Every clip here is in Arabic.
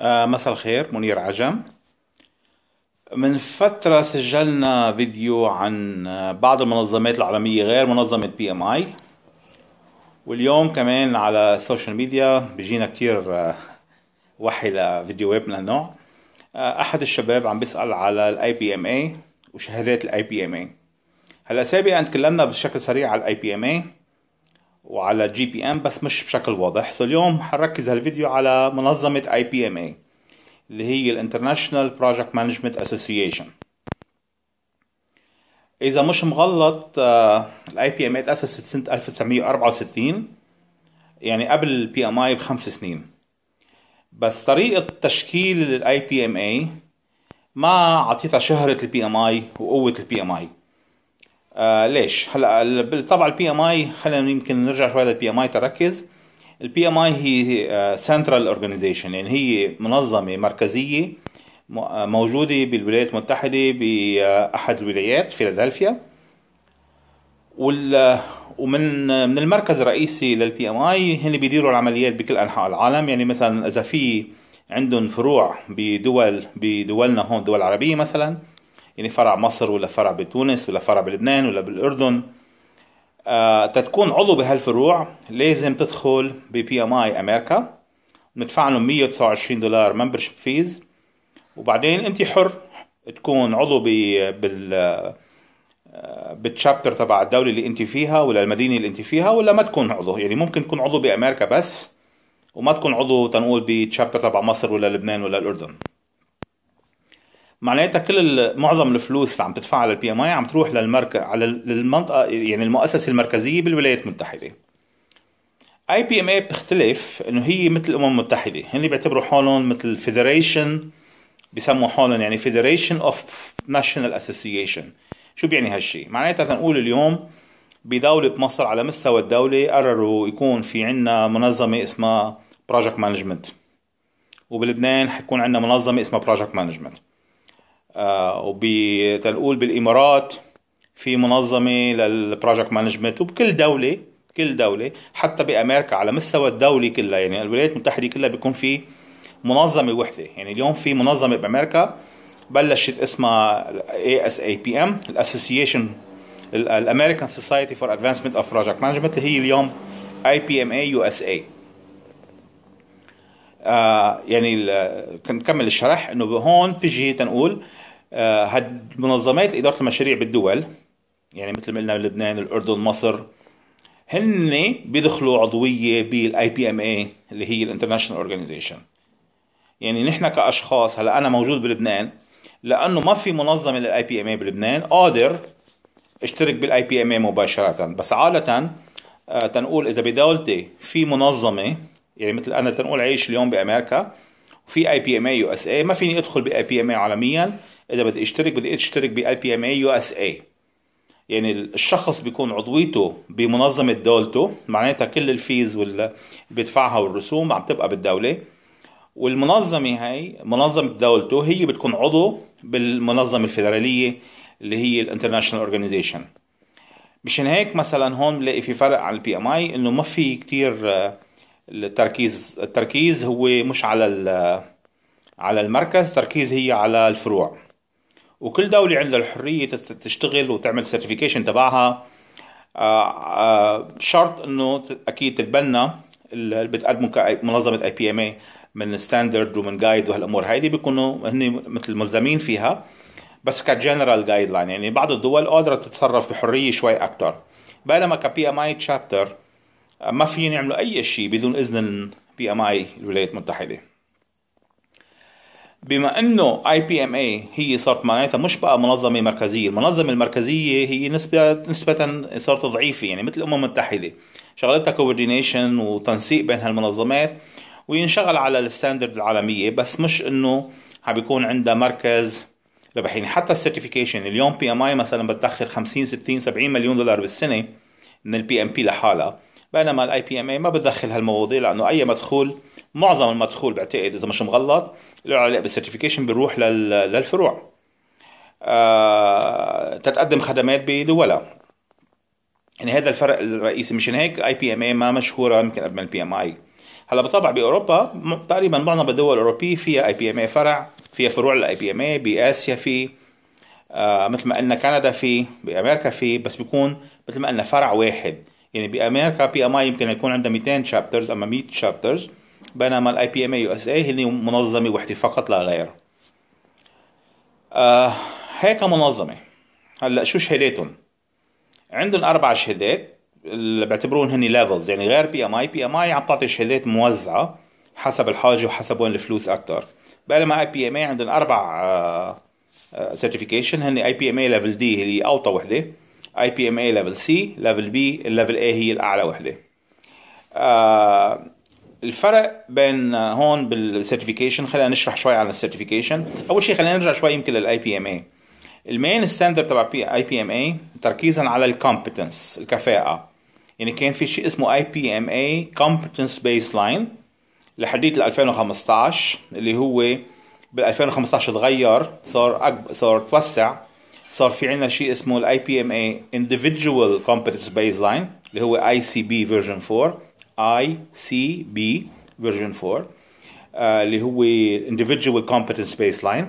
آه، مساء الخير منير عجم من فترة سجلنا فيديو عن آه، بعض المنظمات العالمية غير منظمة بي ام اي واليوم كمان على السوشيال ميديا بيجينا كتير آه، وحي لفيديوهات من هالنوع احد الشباب عم بيسأل على الاي بي ام اي وشهادات الاي بي ام اي هلا سابقا تكلمنا بشكل سريع على الاي بي ام اي وعلى جي بي ام بس مش بشكل واضح سو اليوم حركز هالفيديو على منظمة اي بي ام اي اللي هي الانترناشنال بروجكت مانجمنت اسوسيشن اذا مش مغلط الاي بي ام اي تاسست سنة 1964 يعني قبل البي ام اي بخمس سنين بس طريقة تشكيل الاي بي ام اي ما عطيتها شهرة البي ام اي وقوة البي ام اي آه ليش هلا بالطبع البي ام اي خلينا يمكن نرجع شوي للبي ام اي تركز البي ام اي هي سنترال اورجانيزيشن آه، يعني هي منظمه مركزيه آه، موجوده بالولايات المتحده باحد آه، الولايات فيلادلفيا وال ومن من المركز الرئيسي للبي ام اي هن بيديروا العمليات بكل انحاء العالم يعني مثلا اذا في عندهم فروع بدول بدولنا هون دول عربيه مثلا يعني فرع مصر ولا فرع بتونس ولا فرع بلبنان ولا بالاردن آه تتكون عضو بهالفروع لازم تدخل ببي ام اي امريكا ندفع لهم 129 دولار ممبرشيب فيز وبعدين انت حر تكون عضو بال آه، بالتشابتر تبع الدوله اللي انت فيها ولا المدينه اللي انت فيها ولا ما تكون عضو يعني ممكن تكون عضو بامريكا بس وما تكون عضو تنقول بتشابتر تبع مصر ولا لبنان ولا الاردن معناتها كل معظم الفلوس اللي عم تدفعها للبي ام اي عم تروح للمرك على للمنطقه يعني المؤسسه المركزيه بالولايات المتحده اي بي ام اي بتختلف انه هي مثل الامم المتحده هن بيعتبروا حالهم مثل فيدريشن بسموا حالهم يعني فيدريشن اوف ناشونال اسوسيشن شو بيعني هالشيء معناتها تنقول اليوم بدولة مصر على مستوى الدولة قرروا يكون في عنا منظمة اسمها بروجكت مانجمنت وبلبنان حيكون عندنا منظمة اسمها بروجكت مانجمنت آه، وبتنقول بالامارات في منظمه للبروجكت مانجمنت وبكل دوله كل دولة حتى بأمريكا على مستوى الدولي كلها يعني الولايات المتحدة كلها بيكون في منظمة وحدة يعني اليوم في منظمة بأمريكا بلشت اسمها اي اي اس بي ام الاسوسيشن الامريكان سوسايتي فور ادفانسمنت اوف بروجكت مانجمنت اللي هي اليوم اي بي ام اي يو اس اي يعني نكمل الشرح انه هون بتجي تنقول آه، منظمات إدارة المشاريع بالدول يعني مثل ما قلنا لبنان الأردن مصر هن بيدخلوا عضوية بالاي بي ام اي اللي هي الانترناشونال اورجانيزيشن يعني نحن كاشخاص هلا انا موجود بلبنان لانه ما في منظمه للاي بي ام اي بلبنان قادر اشترك بالاي بي ام اي مباشره بس عاده آه، تنقول اذا بدولتي في منظمه يعني مثل انا تنقول عايش اليوم بامريكا وفي اي بي ام اي يو اس اي ما فيني ادخل باي بي ام اي عالميا اذا بدي اشترك بدي اشترك باي بي ام اي يو اس اي يعني الشخص بيكون عضويته بمنظمه دولته معناتها كل الفيز واللي بيدفعها والرسوم عم تبقى بالدوله والمنظمه هي منظمه دولته هي بتكون عضو بالمنظمه الفدراليه اللي هي الانترناشنال اورجانيزيشن مشان هيك مثلا هون بلاقي في فرق عن البي ام اي انه ما في كتير آه، التركيز التركيز هو مش على على المركز التركيز هي على الفروع وكل دولة عندها الحرية تشتغل وتعمل سيرتيفيكيشن تبعها آه، آه، شرط انه اكيد تتبنى اللي بتقدمه منظمة اي بي ام اي من ستاندرد ومن جايد وهالامور هيدي بيكونوا هن مثل ملزمين فيها بس كجنرال جايد لاين يعني بعض الدول قادرة تتصرف بحرية شوي اكثر بينما كبي ام اي تشابتر ما فيهم يعملوا اي شيء بدون اذن بي ام اي الولايات المتحده بما انه اي بي ام اي هي صارت معناتها مش بقى منظمه مركزيه، المنظمه المركزيه هي نسبه نسبه صارت ضعيفه يعني مثل الامم المتحده شغلتها كوردينيشن وتنسيق بين هالمنظمات وينشغل على الستاندرد العالميه بس مش انه عم بيكون عندها مركز ربحين يعني حتى السيرتيفيكيشن اليوم بي ام اي مثلا بتدخل 50 60 70 مليون دولار بالسنه من البي ام بي لحالها بينما الاي بي ام اي ما بتدخل هالمواضيع لانه اي مدخول معظم المدخول بعتقد اذا مش مغلط له علاقه بالسيرتيفيكيشن بيروح للفروع آه، تتقدم خدمات بدولها يعني هذا الفرق الرئيسي مشان هيك اي بي ام اي ما مشهوره يمكن قبل البي ام اي هلا بالطبع باوروبا تقريبا معظم الدول الاوروبيه فيها اي بي ام اي فرع فيها فروع للاي بي ام اي باسيا في آه مثل ما قلنا كندا في بامريكا في بس بيكون مثل ما قلنا فرع واحد يعني بامريكا بي ام اي يمكن يكون عندها 200 شابترز اما 100 شابترز بينما الاي بي ام يو اس اي هي منظمه وحده فقط لا غير آه هيك منظمه هلا شو شهاداتهم عندهم اربع شهادات اللي بعتبرون هن ليفلز يعني غير بي ام اي بي ام اي عم تعطي شهادات موزعه حسب الحاجه وحسب وين الفلوس اكثر بينما اي بي ام اي عندهم اربع سيرتيفيكيشن هن اي بي ام اي ليفل دي هي اوطى وحده اي بي ام اي ليفل سي ليفل بي الليفل اي هي الاعلى وحده آه الفرق بين هون بالسيرتيفيكيشن خلينا نشرح شوي على السيرتيفيكيشن اول شيء خلينا نرجع شوي يمكن للاي بي ام اي المين ستاندرد تبع بي اي بي ام اي تركيزا على الكومبتنس الكفاءه يعني كان في شيء اسمه اي بي ام اي كومبتنس بيس لاين لحديت 2015 اللي هو بال 2015 تغير صار أكبر صار توسع صار في عندنا شيء اسمه الاي بي ام اي individual competence baseline اللي هو اي سي بي فيرجن 4 اي سي بي فيرجن 4 اللي هو individual competence baseline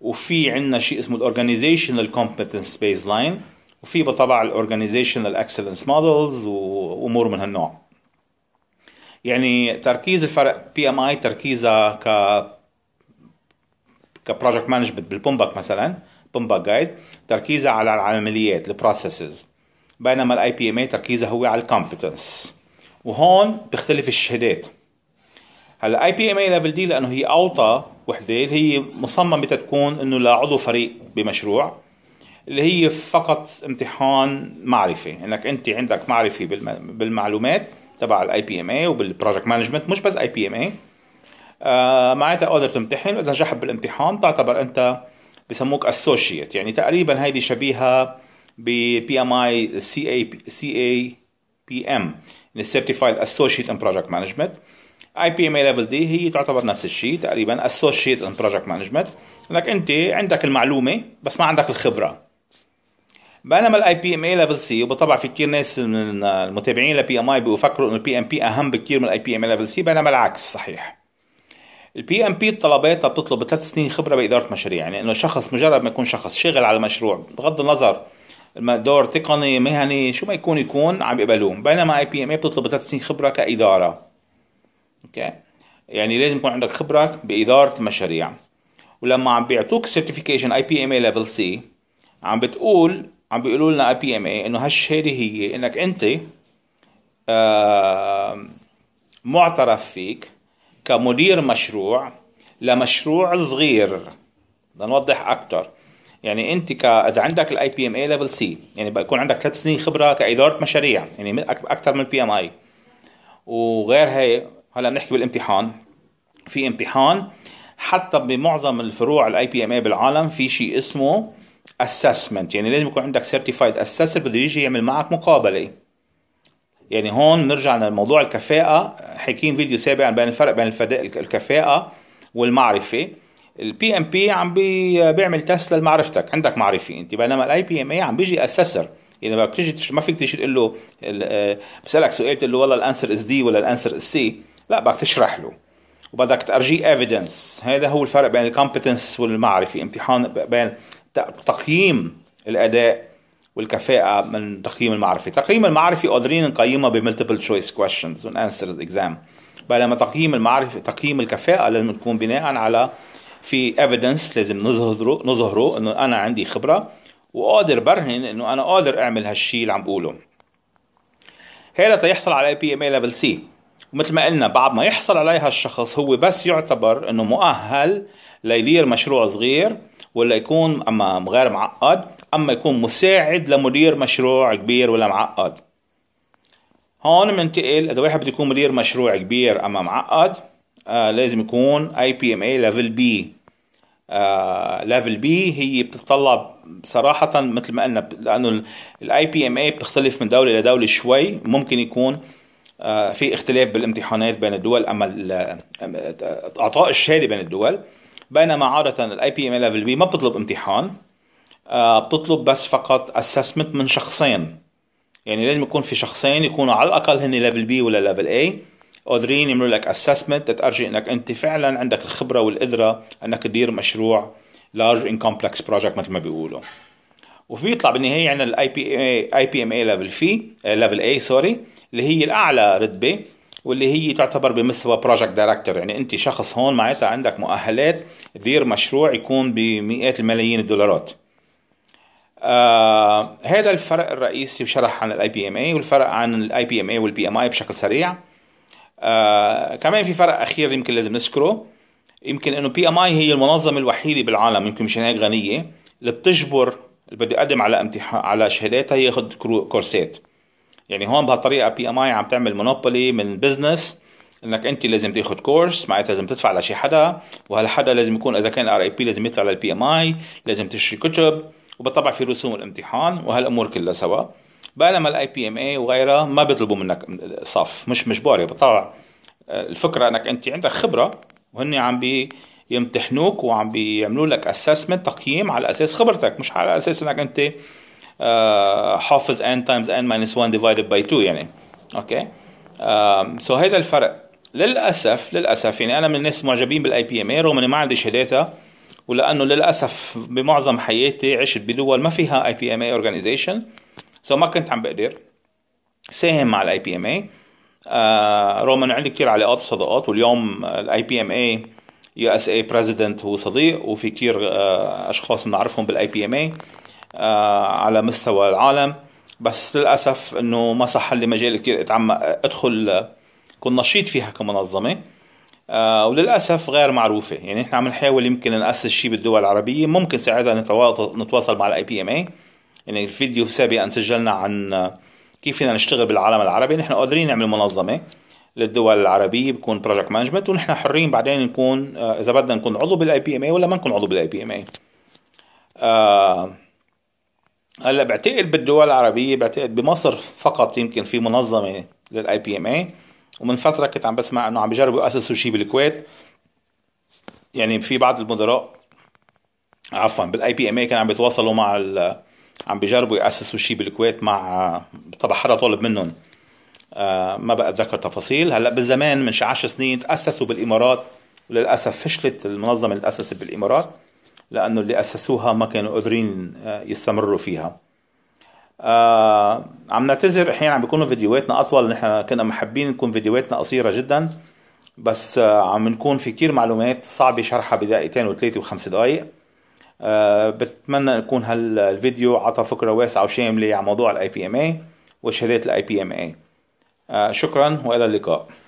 وفي عندنا شيء اسمه الاورجانيزيشنال competence baseline وفي طبعا الاورجانيزيشنال اكسلنس مودلز وامور من هالنوع يعني تركيز الفرق بي ام اي تركيزها ك كبروجكت مانجمنت بالبومباك مثلا بومباك جايد تركيزها على العمليات البروسيسز بينما الاي بي ام اي تركيزها هو على الكومبتنس وهون بيختلف الشهادات هلا اي بي ام اي ليفل دي لانه هي اوطى وحده اللي هي مصممه تكون انه لعضو فريق بمشروع اللي هي فقط امتحان معرفه انك انت عندك معرفه بالمعلومات تبع الاي بي ام اي وبالبروجكت مانجمنت مش بس اي بي ام اي معناتها قادر تمتحن واذا نجحت بالامتحان تعتبر انت بسموك اسوشيت يعني تقريبا هيدي شبيهه ب بي ام اي سي اي سي اي بي ام السيرتيفايد اسوشيت ان بروجكت مانجمنت اي بي ام اي ليفل دي هي تعتبر نفس الشيء تقريبا اسوشيت ان بروجكت مانجمنت انك انت عندك المعلومه بس ما عندك الخبره بينما الاي بي ام اي ليفل سي وبالطبع في كثير ناس من المتابعين لبي ام اي بيفكروا انه البي ام بي اهم بكثير من الاي بي ام اي ليفل سي بينما العكس صحيح البي ام بي الطلبات بتطلب ثلاث سنين خبره باداره مشاريع يعني انه شخص مجرد ما يكون شخص شغل على مشروع بغض النظر دور تقني مهني شو ما يكون يكون عم يقبلوه بينما اي بي ام اي بتطلب ثلاث سنين خبره كاداره اوكي يعني لازم يكون عندك خبره باداره المشاريع ولما عم بيعطوك سيرتيفيكيشن اي بي ام اي ليفل سي عم بتقول عم بيقولوا لنا اي بي ام اي انه هالشهاده هي انك انت آه معترف فيك كمدير مشروع لمشروع صغير لنوضح اكثر يعني انت ك اذا عندك الاي بي ام اي ليفل سي يعني بكون عندك ثلاث سنين خبره كاداره مشاريع يعني اكثر من البي ام اي وغير هي هلا بنحكي بالامتحان في امتحان حتى بمعظم الفروع الاي بي ام اي بالعالم في شيء اسمه اسسمنت يعني لازم يكون عندك سيرتيفايد اسسر بده يجي يعمل معك مقابله يعني هون بنرجع لموضوع الكفاءه حكيين فيديو سابقا بين الفرق بين الكفاءه والمعرفه البي ام بي عم بي بيعمل تيست لمعرفتك عندك معرفه انت بينما الاي بي ام اي عم بيجي اسسر يعني بدك تيجي ما فيك تيجي تقول له آه، بسالك سؤال تقول له والله الانسر از دي ولا الانسر از سي لا بدك تشرح له وبدك ترجيه ايفيدنس هذا هو الفرق بين الكومبتنس والمعرفه امتحان بين تقييم الاداء والكفاءة من تقييم المعرفة تقييم المعرفة قادرين نقيمها بملتيبل تشويس كويشنز and اكزام بينما تقييم المعرفة تقييم الكفاءة لازم تكون بناء على في ايفيدنس لازم نظهره نظهره انه انا عندي خبره وقادر برهن انه انا قادر اعمل هالشيء اللي عم بقوله لتا يحصل على اي بي ام اي ليفل سي ومثل ما قلنا بعد ما يحصل عليها الشخص هو بس يعتبر انه مؤهل ليدير مشروع صغير ولا يكون اما غير معقد اما يكون مساعد لمدير مشروع كبير ولا معقد هون بننتقل اذا واحد بده يكون مدير مشروع كبير اما معقد آه، لازم يكون اي بي ام اي ليفل بي ليفل بي هي بتتطلب صراحه مثل ما قلنا لانه الاي بي ام اي بتختلف من دوله لدوله شوي ممكن يكون آه، في اختلاف بالامتحانات بين الدول اما آه، اعطاء الشهاده بين الدول بينما عاده الاي بي ام اي ليفل بي ما بتطلب امتحان بتطلب بس فقط اسسمنت من شخصين يعني لازم يكون في شخصين يكونوا على الاقل هن ليفل بي ولا ليفل اي قادرين يعملوا لك اسسمنت تتأرجي انك انت فعلا عندك الخبره والقدره انك تدير مشروع لارج ان كومبلكس بروجكت مثل ما بيقولوا وبيطلع بالنهايه عندنا الاي بي اي بي ام اي ليفل في ليفل اي سوري اللي هي الاعلى رتبه واللي هي تعتبر بمستوى بروجكت دايركتور يعني انت شخص هون معناتها عندك مؤهلات تدير مشروع يكون بمئات الملايين الدولارات آه هذا الفرق الرئيسي وشرح عن الاي بي ام اي والفرق عن الاي بي ام اي والبي ام اي بشكل سريع آه، كمان في فرق اخير يمكن لازم نذكره يمكن انه بي ام اي هي المنظمه الوحيده بالعالم يمكن مشان هيك غنيه اللي بتجبر اللي بده يقدم على امتحان على شهاداتها ياخذ كورسات يعني هون بهالطريقه بي ام اي عم تعمل مونوبولي من بزنس انك انت لازم تاخذ كورس معناتها لازم تدفع لشي حدا وهالحدا لازم يكون اذا كان ار اي بي لازم يدفع للبي ام اي لازم تشتري كتب وبالطبع في رسوم الامتحان وهالامور كلها سوا بينما الاي بي ام اي وغيرها ما بيطلبوا منك صف مش مجبور بطلع الفكره انك انت عندك خبره وهن عم بي يمتحنوك وعم بيعملوا لك اسسمنت تقييم على اساس خبرتك مش على اساس انك انت آه، حافظ n تايمز n ماينس 1 ديفايدد باي 2 يعني اوكي سو هذا الفرق للاسف للاسف يعني انا من الناس المعجبين بالاي بي ام اي رغم اني ما عندي شهاداتها ولانه للاسف بمعظم حياتي عشت بدول ما فيها اي بي ام اي اورجانيزيشن سو ما كنت عم بقدر ساهم مع الاي بي ام اي رغم انه عندي كثير علاقات وصداقات واليوم الاي بي ام اي يو اس اي بريزيدنت هو صديق وفي كثير آه، اشخاص بنعرفهم بالاي بي ام آه، اي على مستوى العالم بس للاسف انه ما صح لي مجال كثير اتعمق ادخل آه، كنت نشيط فيها كمنظمه وللاسف غير معروفه يعني نحن عم نحاول يمكن ناسس شيء بالدول العربيه ممكن ساعتها نتواصل مع الاي بي ام اي يعني الفيديو سابقا سجلنا عن كيف فينا نشتغل بالعالم العربي نحن قادرين نعمل منظمه للدول العربيه بكون بروجكت مانجمنت ونحن حرين بعدين نكون آه، اذا بدنا نكون عضو بالاي بي ام اي ولا ما نكون عضو بالاي بي ام آه، اي هلا بعتقد بالدول العربيه بعتقد بمصر فقط يمكن في منظمه للاي بي ام اي ومن فتره كنت عم بسمع انه عم بيجربوا ياسسوا شيء بالكويت يعني في بعض المدراء عفوا بالاي بي ام اي كانوا عم بيتواصلوا مع ال عم بيجربوا يأسسوا شيء بالكويت مع طبعا حدا طلب منهم آه ما بقى اتذكر تفاصيل هلا بالزمان من شي 10 سنين تاسسوا بالامارات وللاسف فشلت المنظمه اللي تاسست بالامارات لانه اللي اسسوها ما كانوا قادرين آه، يستمروا فيها آه عم نعتذر احيانا عم بيكونوا فيديوهاتنا اطول نحن كنا محبين تكون فيديوهاتنا قصيره جدا بس آه عم نكون في كثير معلومات صعبه شرحها بدقيقتين وثلاثه وخمس دقائق آه، بتمنى يكون هالفيديو عطى فكره واسعه وشامله عن موضوع الاي بي ام اي وشهادات الاي بي ام آه، اي شكرا والى اللقاء